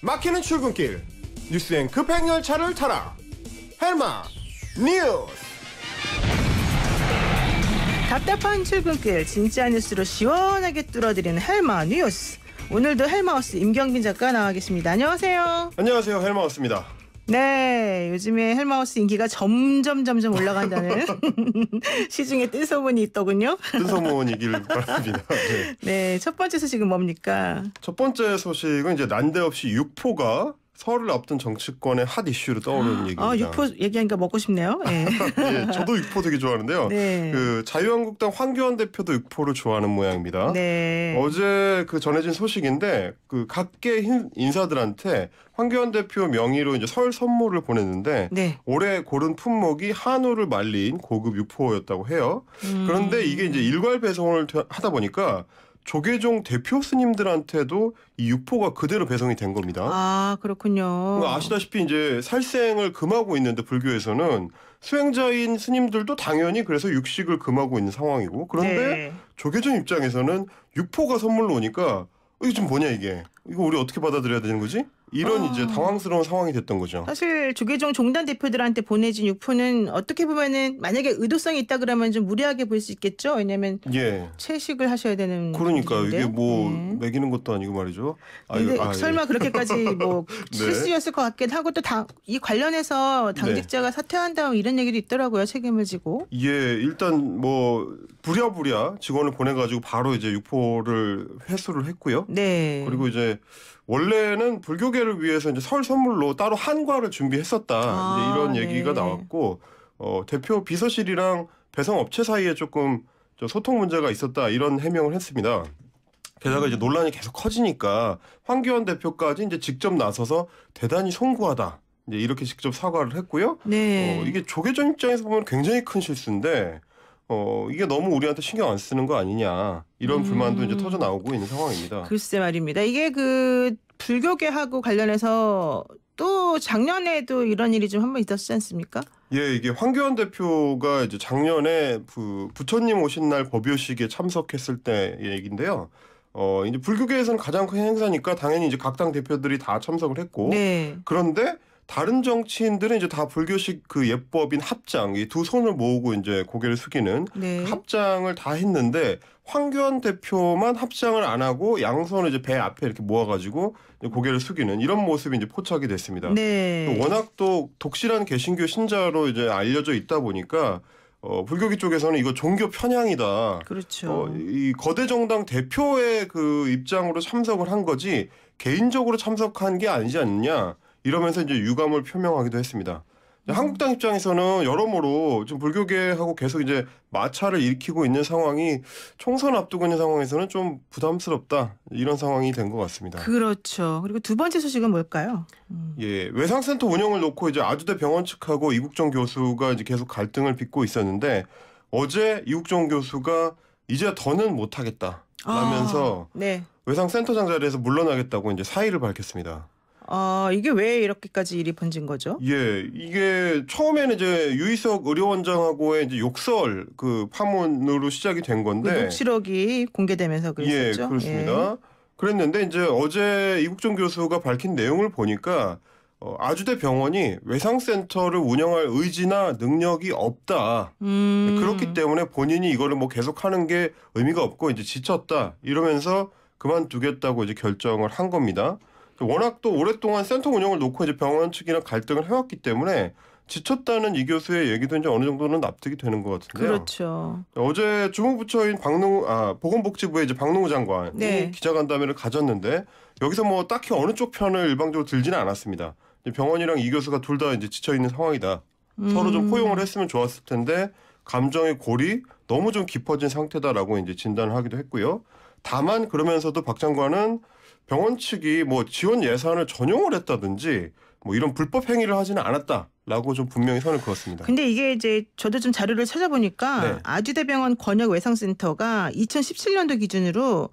막히는 출근길 뉴스엔 급행열차를 타라 헬마 뉴스 답답한 출근길 진짜 뉴스로 시원하게 뚫어드리는 헬마 뉴스 오늘도 헬마우스 임경빈 작가 나와 계십니다 안녕하세요 안녕하세요 헬마우스입니다 네, 요즘에 헬마우스 인기가 점점 점점 올라간다는 시중에 뜬 소문이 있더군요. 뜬 소문이길 바랍니다. 네. 네. 첫 번째 소식은 뭡니까? 첫 번째 소식은 이제 난데없이 육포가 서울을 앞둔 정치권의 핫 이슈로 떠오르는 아, 얘기입니다. 아, 육포 얘기하니까 먹고 싶네요. 예. 예 저도 육포 되게 좋아하는데요. 네. 그 자유한국당 황교안 대표도 육포를 좋아하는 모양입니다. 네. 어제 그 전해진 소식인데 그 각계 인사들한테 황교안 대표 명의로 이제 설 선물을 보냈는데 네. 올해 고른 품목이 한우를 말린 고급 육포였다고 해요. 음. 그런데 이게 이제 일괄 배송을 하다 보니까 조계종 대표 스님들한테도 이 육포가 그대로 배송이 된 겁니다. 아 그렇군요. 그러니까 아시다시피 이제 살생을 금하고 있는데 불교에서는 수행자인 스님들도 당연히 그래서 육식을 금하고 있는 상황이고 그런데 네. 조계종 입장에서는 육포가 선물로 오니까 이게 좀 뭐냐 이게 이거 우리 어떻게 받아들여야 되는 거지? 이런 아. 이제 당황스러운 상황이 됐던 거죠. 사실 조계종 종단 대표들한테 보내진 육포는 어떻게 보면은 만약에 의도성이 있다 그러면 좀 무리하게 볼 수 있겠죠. 왜냐면 예. 채식을 하셔야 되는 그러니까 이게 뭐 네. 먹이는 것도 아니고 말이죠. 아, 근데 이거, 아, 설마 예. 그렇게까지 뭐 네. 실수였을 것 같긴 하고 또 이 관련해서 당직자가 네. 사퇴한 다음 이런 얘기도 있더라고요. 책임을 지고. 예, 일단 뭐 부랴부랴 직원을 보내 가지고 바로 이제 육포를 회수를 했고요. 네. 그리고 이제 원래는 불교계를 위해서 이제 설 선물로 따로 한과를 준비했었다 아, 이런 네. 얘기가 나왔고 어, 대표 비서실이랑 배송 업체 사이에 조금 소통 문제가 있었다 이런 해명을 했습니다. 게다가 이제 논란이 계속 커지니까 황교안 대표까지 이제 직접 나서서 대단히 송구하다. 이제 이렇게 직접 사과를 했고요. 네. 어, 이게 조계종 입장에서 보면 굉장히 큰 실수인데 어, 이게 너무 우리한테 신경 안 쓰는 거 아니냐 이런 불만도 이제 터져 음. 나오고 있는 상황입니다. 글쎄 말입니다. 이게 그 불교계하고 관련해서 또 작년에도 이런 일이 좀 한번 있었지 않습니까? 예, 이게 황교안 대표가 이제 작년에 그 부처님 오신 날 법요식에 참석했을 때 얘기인데요. 어, 이제 불교계에서는 가장 큰 행사니까 당연히 이제 각당 대표들이 다 참석을 했고 네. 그런데 다른 정치인들은 이제 다 불교식 그 예법인 합장 이 두 손을 모으고 이제 고개를 숙이는 네. 그 합장을 다 했는데 황교안 대표만 합장을 안 하고 양손을 이제 배 앞에 이렇게 모아가지고 고개를 숙이는 이런 모습이 이제 포착이 됐습니다. 네. 워낙 또 독실한 개신교 신자로 이제 알려져 있다 보니까 어, 불교기 쪽에서는 이거 종교 편향이다. 그렇죠. 어, 이 거대 정당 대표의 그 입장으로 참석을 한 거지 개인적으로 참석한 게 아니지 않느냐. 이러면서 이제 유감을 표명하기도 했습니다. 한국당 입장에서는 여러모로 좀 불교계하고 계속 이제 마찰을 일으키고 있는 상황이 총선 앞두고 있는 상황에서는 좀 부담스럽다 이런 상황이 된 것 같습니다. 그렇죠. 그리고 두 번째 소식은 뭘까요? 음. 예, 외상센터 운영을 놓고 이제 아주대 병원 측하고 이국정 교수가 이제 계속 갈등을 빚고 있었는데 어제 이국정 교수가 이제 더는 못하겠다 라면서 아, 네. 외상센터장 자리에서 물러나겠다고 이제 사의를 밝혔습니다. 아, 이게 왜 이렇게까지 일이 번진 거죠? 예, 이게 처음에는 이제 유희석 의료원장하고의 이제 욕설 그 파문으로 시작이 된 건데. 그 녹취록이 공개되면서 예, 그랬었죠. 예, 그렇습니다. 예. 그랬는데 이제 어제 이국종 교수가 밝힌 내용을 보니까 어, 아주대 병원이 외상센터를 운영할 의지나 능력이 없다. 음. 그렇기 때문에 본인이 이거를 뭐 계속하는 게 의미가 없고 이제 지쳤다 이러면서 그만두겠다고 이제 결정을 한 겁니다. 워낙 또 오랫동안 센터 운영을 놓고 이제 병원 측이랑 갈등을 해왔기 때문에 지쳤다는 이 교수의 얘기도 이제 어느 정도는 납득이 되는 것 같은데요. 그렇죠. 어제 주무부처인 박농 아 보건복지부의 이제 박능우 장관이 네. 기자간담회를 가졌는데 여기서 뭐 딱히 어느 쪽 편을 일방적으로 들지는 않았습니다. 병원이랑 이 교수가 둘 다 이제 지쳐 있는 상황이다. 음. 서로 좀 음. 포용을 했으면 좋았을 텐데 감정의 골이 너무 좀 깊어진 상태다라고 이제 진단을 하기도 했고요. 다만 그러면서도 박 장관은 병원 측이 뭐 지원 예산을 전용을 했다든지 뭐 이런 불법 행위를 하지는 않았다. 라고 좀 분명히 선을 그었습니다. 근데 이게 이제 저도 좀 자료를 찾아보니까 네. 아주대병원 권역외상센터가 2017년도 기준으로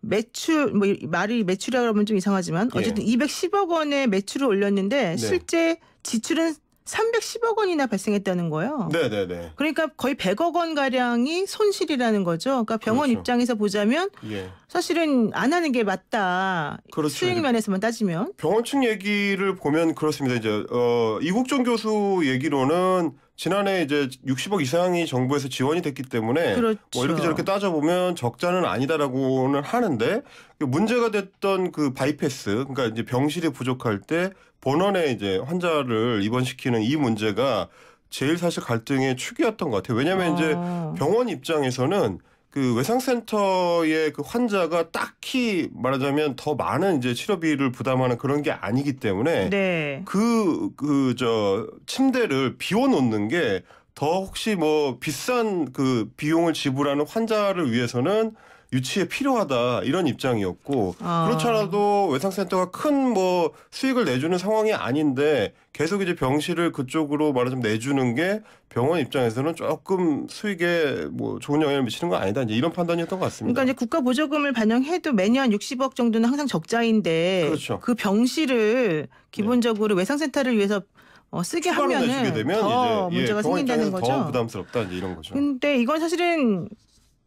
매출 뭐 말이 매출이라고 하면 좀 이상하지만 예. 어쨌든 예. 210억 원의 매출을 올렸는데 네. 실제 지출은 310억 원이나 발생했다는 거예요. 네네네. 그러니까 거의 100억 원 가량이 손실이라는 거죠. 그러니까 병원 그렇죠. 입장에서 보자면 예. 사실은 안 하는 게 맞다. 그렇죠. 수익 면에서만 따지면 병원 측 얘기를 보면 그렇습니다. 이제 어, 이국종 교수 얘기로는 지난해 이제 60억 이상이 정부에서 지원이 됐기 때문에 뭐 그렇죠. 뭐 이렇게 저렇게 따져보면 적자는 아니다라고는 하는데 그 문제가 됐던 그 바이패스 그러니까 이제 병실이 부족할 때 본원에 이제 환자를 입원시키는 이 문제가 제일 사실 갈등의 축이었던 것 같아요. 왜냐하면 아. 이제 병원 입장에서는 그 외상센터의 그 환자가 딱히 말하자면 더 많은 이제 치료비를 부담하는 그런 게 아니기 때문에 네. 그그 그 저 침대를 비워놓는 게 더 혹시 뭐 비싼 그 비용을 지불하는 환자를 위해서는 유치에 필요하다 이런 입장이었고 아. 그렇잖아도 외상센터가 큰 뭐 수익을 내주는 상황이 아닌데 계속 이제 병실을 그쪽으로 말하자면 내주는 게 병원 입장에서는 조금 수익에 뭐 좋은 영향을 미치는 거 아니다 이제 이런 판단이었던 것 같습니다. 그러니까 이제 국가 보조금을 반영해도 매년 60억 정도는 항상 적자인데 그렇죠. 그 병실을 기본적으로 네. 외상센터를 위해서 어, 쓰게 하면은 되면 더 이제, 예, 문제가 예, 생긴다는 거죠. 더 부담스럽다 이제 이런 거죠. 근데 이건 사실은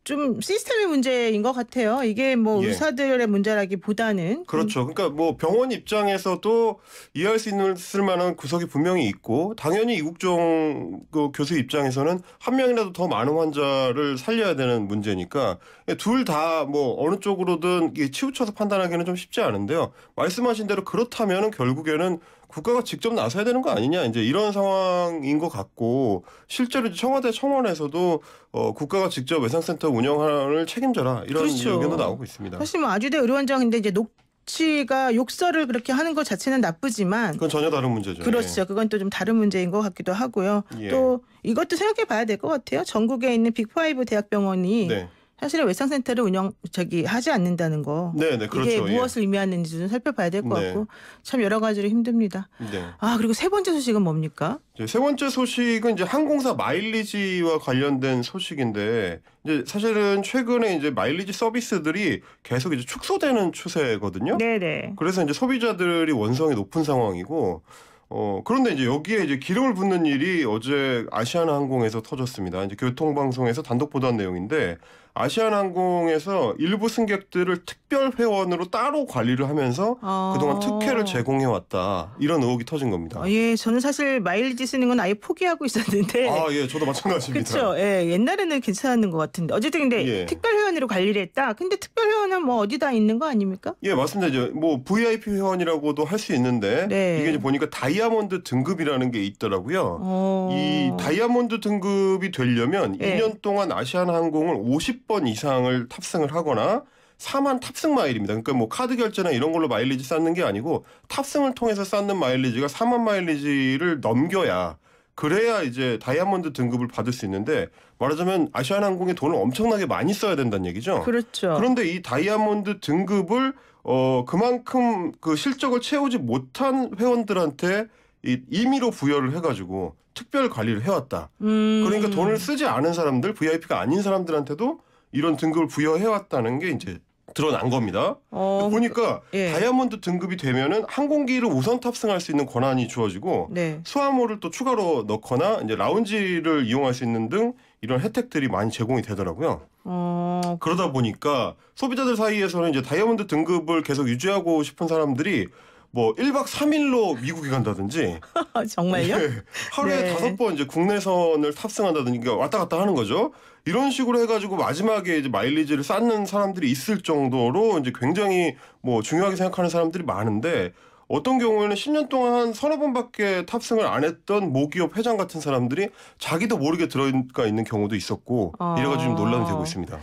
좀 시스템의 문제인 것 같아요. 이게 뭐 예. 의사들의 문제라기보다는 음. 그렇죠. 그러니까 뭐 병원 입장에서도 이해할 수있을만한 구석이 분명히 있고 당연히 이국종 그 교수 입장에서는 한 명이라도 더 많은 환자를 살려야 되는 문제니까 둘 다 뭐 어느 쪽으로든 치우쳐서 판단하기는 좀 쉽지 않은데요. 말씀하신 대로 그렇다면 결국에는 국가가 직접 나서야 되는 거 아니냐 이제 이런 상황인 것 같고 실제로 청와대 청원에서도 어, 국가가 직접 외상센터 운영을 책임져라 이런 그렇죠. 의견도 나오고 있습니다. 사실 뭐 아주대 의료원장인데 이제 녹치가 욕설을 그렇게 하는 것 자체는 나쁘지만 그건 전혀 다른 문제죠. 그렇죠. 예. 그건 또 좀 다른 문제인 것 같기도 하고요. 예. 또 이것도 생각해 봐야 될 것 같아요. 전국에 있는 빅5 대학병원이 네. 사실은 외상센터를 운영 저기 하지 않는다는 거 네네, 네, 그렇죠. 이게 예. 무엇을 예. 의미하는지 좀 살펴봐야 될것 네. 같고 참 여러 가지로 힘듭니다. 네. 아 그리고 세 번째 소식은 뭡니까? 세 번째 소식은 이제 항공사 마일리지와 관련된 소식인데 이제 사실은 최근에 이제 마일리지 서비스들이 계속 이제 축소되는 추세거든요. 네네. 그래서 이제 소비자들이 원성이 높은 상황이고 어, 그런데 이제 여기에 이제 기름을 붓는 일이 어제 아시아나 항공에서 터졌습니다. 이제 교통방송에서 단독 보도한 내용인데 아시아나 항공에서 일부 승객들을 특별 회원으로 따로 관리를 하면서 아. 그동안 특혜를 제공해 왔다 이런 의혹이 터진 겁니다. 아, 예, 저는 사실 마일리지 쓰는 건 아예 포기하고 있었는데. 아, 예, 저도 마찬가지입니다. 그렇죠. 예, 옛날에는 괜찮았는 것 같은데 어쨌든 근데 예. 특별 회원으로 관리를 했다. 근데 특별 회원은 뭐 어디다 있는 거 아닙니까? 예, 맞습니다. 이제 뭐 VIP 회원이라고도 할 수 있는데 네. 이게 이제 보니까 다이 다이아몬드 등급이라는 게 있더라고요. 어. 이 다이아몬드 등급이 되려면 네. 예. 2년 동안 아시안 항공을 50번 이상을 탑승을 하거나 4만 탑승 마일입니다. 그러니까 뭐 카드 결제나 이런 걸로 마일리지 쌓는 게 아니고 탑승을 통해서 쌓는 마일리지가 4만 마일리지를 넘겨야 그래야 이제 다이아몬드 등급을 받을 수 있는데 말하자면 아시아나항공이 돈을 엄청나게 많이 써야 된다는 얘기죠. 그렇죠. 그런데 이 다이아몬드 등급을 어 그만큼 그 실적을 채우지 못한 회원들한테 이 임의로 부여를 해가지고 특별 관리를 해왔다. 음. 그러니까 돈을 쓰지 않은 사람들, VIP가 아닌 사람들한테도 이런 등급을 부여해왔다는 게 이제 드러난 겁니다. 어, 보니까 예. 다이아몬드 등급이 되면은 항공기를 우선 탑승할 수 있는 권한이 주어지고 네. 수화물을 또 추가로 넣거나 이제 라운지를 이용할 수 있는 등 이런 혜택들이 많이 제공이 되더라고요. 어... 그러다 보니까 소비자들 사이에서는 이제 다이아몬드 등급을 계속 유지하고 싶은 사람들이 뭐 1박 3일로 미국에 간다든지 정말요? 예. 네, 하루에 다섯 번 이제 국내선을 탑승한다든지 그러니까 왔다 갔다 하는 거죠. 이런 식으로 해가지고 마지막에 이제 마일리지를 쌓는 사람들이 있을 정도로 이제 굉장히 뭐 중요하게 생각하는 사람들이 많은데 어떤 경우에는 10년 동안 한 서너 번밖에 탑승을 안 했던 모기업 회장 같은 사람들이 자기도 모르게 들어가 있는 경우도 있었고 아. 이래가지고 논란이 되고 있습니다.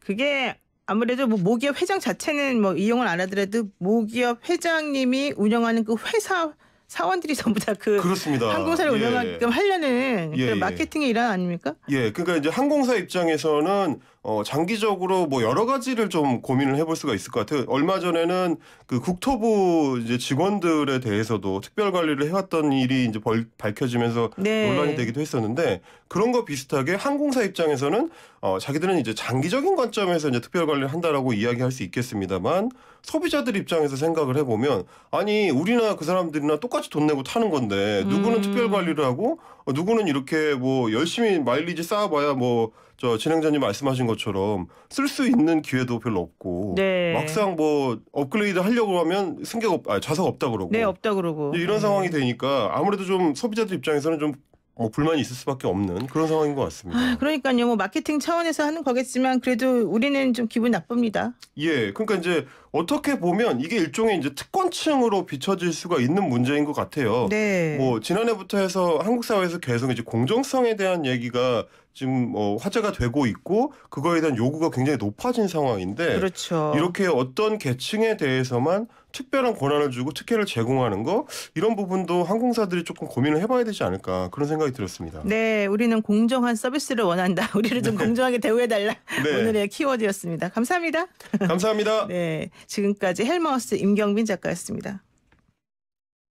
그게 아무래도 뭐 모기업 회장 자체는 뭐 이용을 안 하더라도 모기업 회장님이 운영하는 그 회사 사원들이 전부 다 그 항공사를 예, 예. 운영하게끔 예. 하려는 그런 예. 마케팅의 일환 아닙니까? 예, 그러니까 이제 항공사 입장에서는 어, 장기적으로 뭐 여러 가지를 좀 고민을 해볼 수가 있을 것 같아요. 얼마 전에는 그 국토부 이제 직원들에 대해서도 특별 관리를 해왔던 일이 이제 벌, 밝혀지면서 네. 논란이 되기도 했었는데 그런 거 비슷하게 항공사 입장에서는 어, 자기들은 이제 장기적인 관점에서 이제 특별 관리를 한다라고 이야기할 수 있겠습니다만 소비자들 입장에서 생각을 해보면 아니 우리나 그 사람들이나 똑같이 돈 내고 타는 건데 누구는 음. 특별 관리를 하고 어, 누구는 이렇게 뭐 열심히 마일리지 쌓아봐야 뭐저 진행자님 말씀하신 것처럼 쓸 수 있는 기회도 별로 없고 네. 막상 뭐 업그레이드 하려고 하면 승객 없, 아, 좌석 없다 그러고 네, 없다 그러고 이런 네. 상황이 음. 되니까 아무래도 좀 소비자들 입장에서는 좀뭐 어, 불만이 있을 수밖에 없는 그런 상황인 것 같습니다. 아, 그러니까요, 뭐 마케팅 차원에서 하는 거겠지만 그래도 우리는 좀 기분 나쁩니다. 예, 그러니까 이제 어떻게 보면 이게 일종의 이제 특권층으로 비춰질 수가 있는 문제인 것 같아요. 네. 뭐 지난해부터 해서 한국 사회에서 계속 이제 공정성에 대한 얘기가 지금 뭐 화제가 되고 있고 그거에 대한 요구가 굉장히 높아진 상황인데 그렇죠. 이렇게 어떤 계층에 대해서만 특별한 권한을 주고 특혜를 제공하는 거 이런 부분도 항공사들이 조금 고민을 해봐야 되지 않을까 그런 생각이 들었습니다. 네, 우리는 공정한 서비스를 원한다. 우리를 좀 네. 공정하게 대우해달라. 네. 오늘의 키워드였습니다. 감사합니다. 감사합니다. 네, 지금까지 헬마우스 임경빈 작가였습니다.